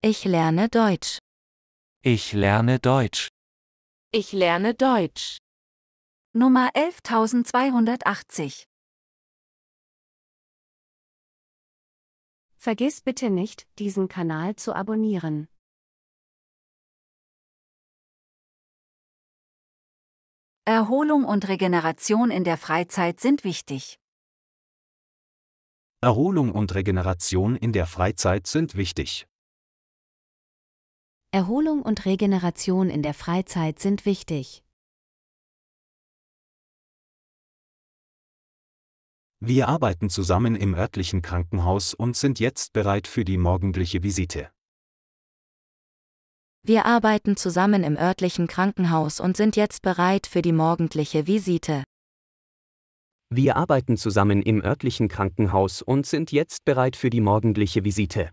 Ich lerne Deutsch. Ich lerne Deutsch. Ich lerne Deutsch. Nummer 11280. Vergiss bitte nicht, diesen Kanal zu abonnieren. Erholung und Regeneration in der Freizeit sind wichtig. Erholung und Regeneration in der Freizeit sind wichtig. Erholung und Regeneration in der Freizeit sind wichtig. Wir arbeiten zusammen im örtlichen Krankenhaus und sind jetzt bereit für die morgendliche Visite. Wir arbeiten zusammen im örtlichen Krankenhaus und sind jetzt bereit für die morgendliche Visite. Wir arbeiten zusammen im örtlichen Krankenhaus und sind jetzt bereit für die morgendliche Visite.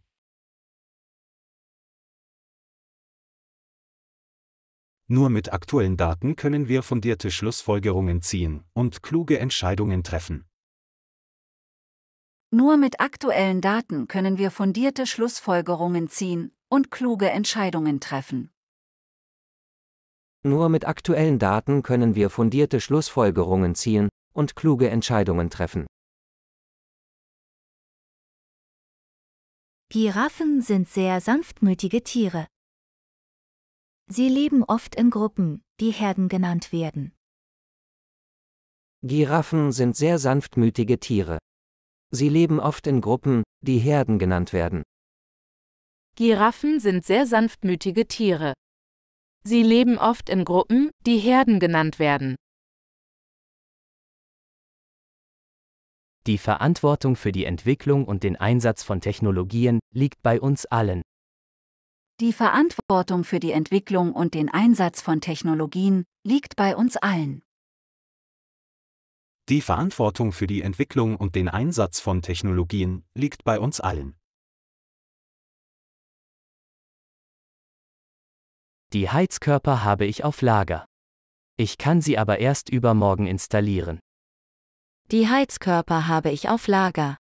Nur mit aktuellen Daten können wir fundierte Schlussfolgerungen ziehen und kluge Entscheidungen treffen. Nur mit aktuellen Daten können wir fundierte Schlussfolgerungen ziehen und kluge Entscheidungen treffen. Nur mit aktuellen Daten können wir fundierte Schlussfolgerungen ziehen und kluge Entscheidungen treffen. Giraffen sind sehr sanftmütige Tiere. Sie leben oft in Gruppen, die Herden genannt werden. Giraffen sind sehr sanftmütige Tiere. Sie leben oft in Gruppen, die Herden genannt werden. Giraffen sind sehr sanftmütige Tiere. Sie leben oft in Gruppen, die Herden genannt werden. Die Verantwortung für die Entwicklung und den Einsatz von Technologien liegt bei uns allen. Die Verantwortung für die Entwicklung und den Einsatz von Technologien liegt bei uns allen. Die Verantwortung für die Entwicklung und den Einsatz von Technologien liegt bei uns allen. Die Heizkörper habe ich auf Lager. Ich kann sie aber erst übermorgen installieren. Die Heizkörper habe ich auf Lager.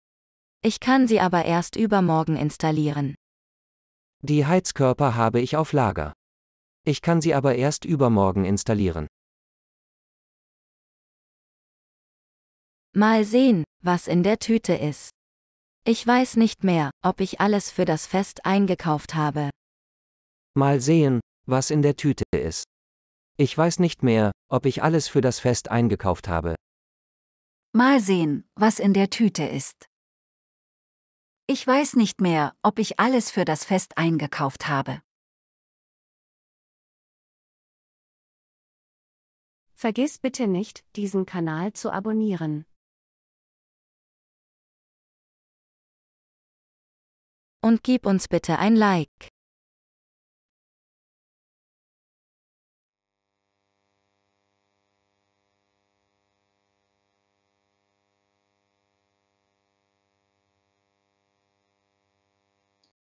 Ich kann sie aber erst übermorgen installieren. Die Heizkörper habe ich auf Lager. Ich kann sie aber erst übermorgen installieren. Mal sehen, was in der Tüte ist. Ich weiß nicht mehr, ob ich alles für das Fest eingekauft habe. Mal sehen, was in der Tüte ist. Ich weiß nicht mehr, ob ich alles für das Fest eingekauft habe. Mal sehen, was in der Tüte ist. Ich weiß nicht mehr, ob ich alles für das Fest eingekauft habe. Vergiss bitte nicht, diesen Kanal zu abonnieren. Und gib uns bitte ein Like.